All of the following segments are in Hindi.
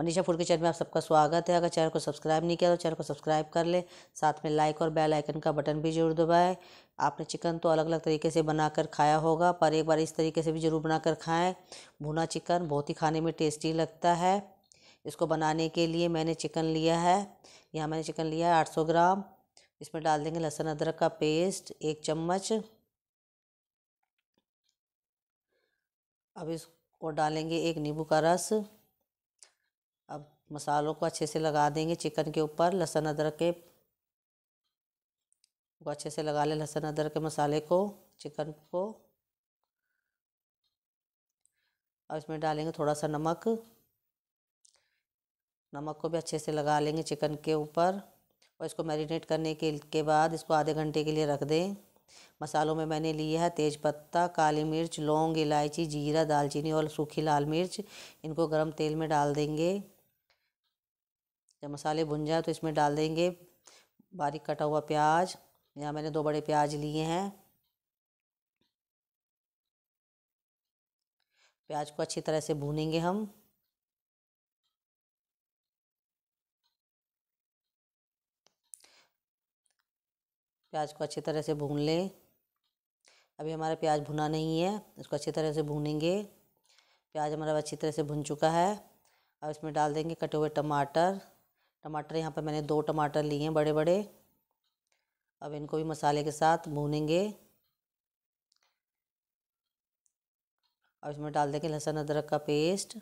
मनीषा फूड के चैनल में आप सबका स्वागत है अगर चैनल को सब्सक्राइब नहीं किया तो चैनल को सब्सक्राइब कर ले साथ में लाइक और बेल आइकन का बटन भी जरूर दबाएं आपने चिकन तो अलग अलग तरीके से बनाकर खाया होगा पर एक बार इस तरीके से भी ज़रूर बनाकर खाएँ भुना चिकन बहुत ही खाने में टेस्टी लगता है इसको बनाने के लिए मैंने चिकन लिया है यहाँ मैंने चिकन लिया है आठ सौ ग्राम इसमें डाल देंगे लहसुन अदरक का पेस्ट एक चम्मच अब इसको डालेंगे एक नींबू का रस मसालों को अच्छे से लगा देंगे चिकन के ऊपर लहसुन अदरक के को अच्छे से लगा लें लहसुन अदरक के मसाले को चिकन को और इसमें डालेंगे थोड़ा सा नमक नमक को भी अच्छे से लगा लेंगे चिकन के ऊपर और इसको मैरिनेट करने के के बाद इसको आधे घंटे के लिए रख दें मसालों में मैंने लिया है तेज़ पत्ता काली मिर्च लौंग इलायची जीरा दालचीनी और सूखी लाल मिर्च इनको गरम तेल में डाल देंगे जब मसाले भुन जाए तो इसमें डाल देंगे बारीक कटा हुआ प्याज यहाँ मैंने दो बड़े प्याज लिए हैं प्याज को अच्छी तरह से भूनेंगे हम प्याज को अच्छी तरह से भून लें अभी हमारा प्याज भुना नहीं है इसको अच्छी तरह से भूनेंगे प्याज हमारा अच्छी तरह से भुन चुका है अब इसमें डाल देंगे कटे हुए टमाटर टमाटर यहाँ पर मैंने दो टमाटर लिए हैं बड़े बड़े अब इनको भी मसाले के साथ भूनेंगे अब इसमें डाल देंगे लहसुन अदरक का पेस्ट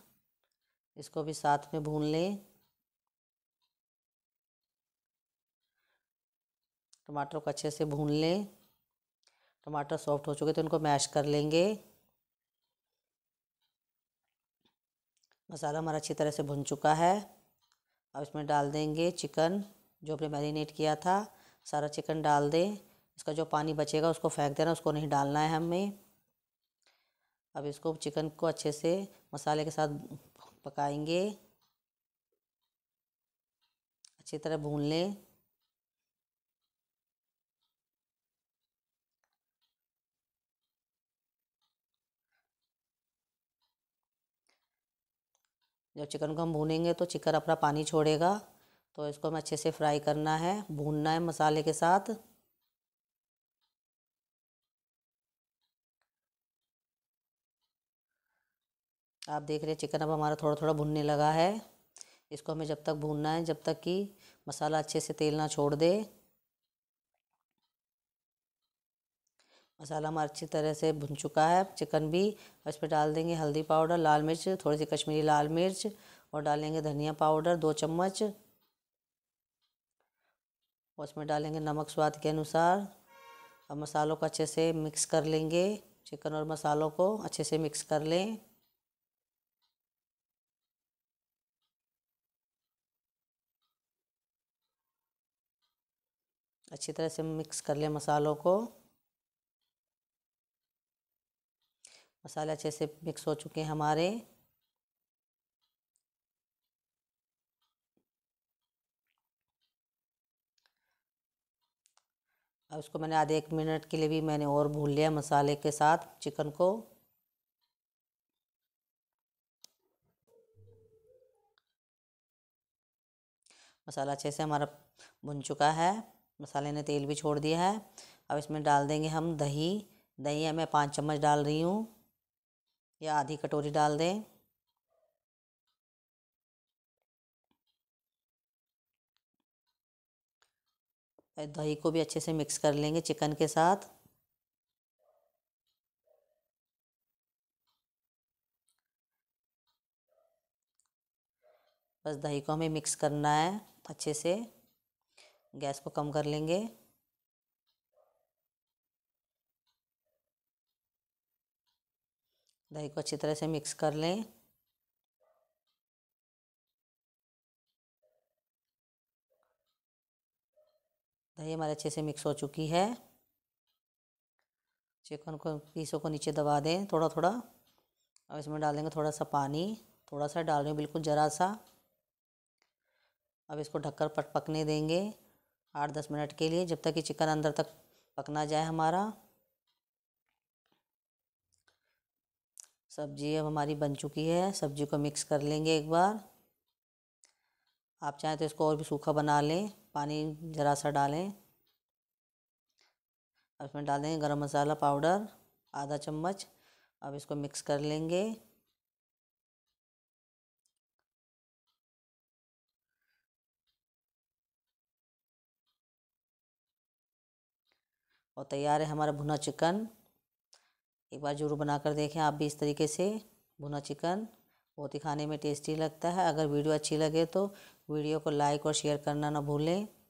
इसको भी साथ में भून लें टमाटर को अच्छे से भून लें टमाटर सॉफ्ट हो चुके तो इनको मैश कर लेंगे मसाला हमारा अच्छी तरह से भुन चुका है अब इसमें डाल देंगे चिकन जो आपने मैरिनेट किया था सारा चिकन डाल दें इसका जो पानी बचेगा उसको फेंक देना उसको नहीं डालना है हमें अब इसको चिकन को अच्छे से मसाले के साथ पकाएंगे अच्छी तरह भून लें जब चिकन को हम भूनेंगे तो चिकन अपना पानी छोड़ेगा तो इसको हमें अच्छे से फ्राई करना है भूनना है मसाले के साथ आप देख रहे हैं चिकन अब हमारा थोड़ा थोड़ा भुनने लगा है इसको हमें जब तक भूनना है जब तक कि मसाला अच्छे से तेल ना छोड़ दे मसाला हमारा अच्छी तरह से भुन चुका है चिकन भी इस पर डाल देंगे हल्दी पाउडर लाल मिर्च थोड़ी सी कश्मीरी लाल मिर्च और डालेंगे धनिया पाउडर दो चम्मच और उसमें डालेंगे नमक स्वाद के अनुसार अब मसालों को अच्छे से मिक्स कर लेंगे चिकन और मसालों को अच्छे से मिक्स कर लें अच्छी तरह से मिक्स कर लें मसालों को मसाले अच्छे से मिक्स हो चुके हैं हमारे अब इसको मैंने आधे एक मिनट के लिए भी मैंने और भून लिया मसाले के साथ चिकन को मसाला अच्छे से हमारा भुन चुका है मसाले ने तेल भी छोड़ दिया है अब इसमें डाल देंगे हम दही दही मैं पाँच चम्मच डाल रही हूँ या आधी कटोरी डाल दें दही को भी अच्छे से मिक्स कर लेंगे चिकन के साथ बस दही को हमें मिक्स करना है अच्छे से गैस को कम कर लेंगे दही को अच्छी तरह से मिक्स कर लें दही हमारे अच्छे से मिक्स हो चुकी है चिकन को पीसों को नीचे दबा दें थोड़ा थोड़ा अब इसमें डालेंगे थोड़ा सा पानी थोड़ा सा डाल रहे बिल्कुल ज़रा सा अब इसको ढककर पट पकने देंगे आठ दस मिनट के लिए जब तक कि चिकन अंदर तक पकना जाए हमारा सब्जी अब हमारी बन चुकी है सब्जी को मिक्स कर लेंगे एक बार आप चाहें तो इसको और भी सूखा बना लें पानी ज़रा सा डालें अब इसमें डाल देंगे गरम मसाला पाउडर आधा चम्मच अब इसको मिक्स कर लेंगे और तैयार है हमारा भुना चिकन एक बार जरूर बनाकर देखें आप भी इस तरीके से भुना चिकन बहुत ही खाने में टेस्टी लगता है अगर वीडियो अच्छी लगे तो वीडियो को लाइक और शेयर करना ना भूलें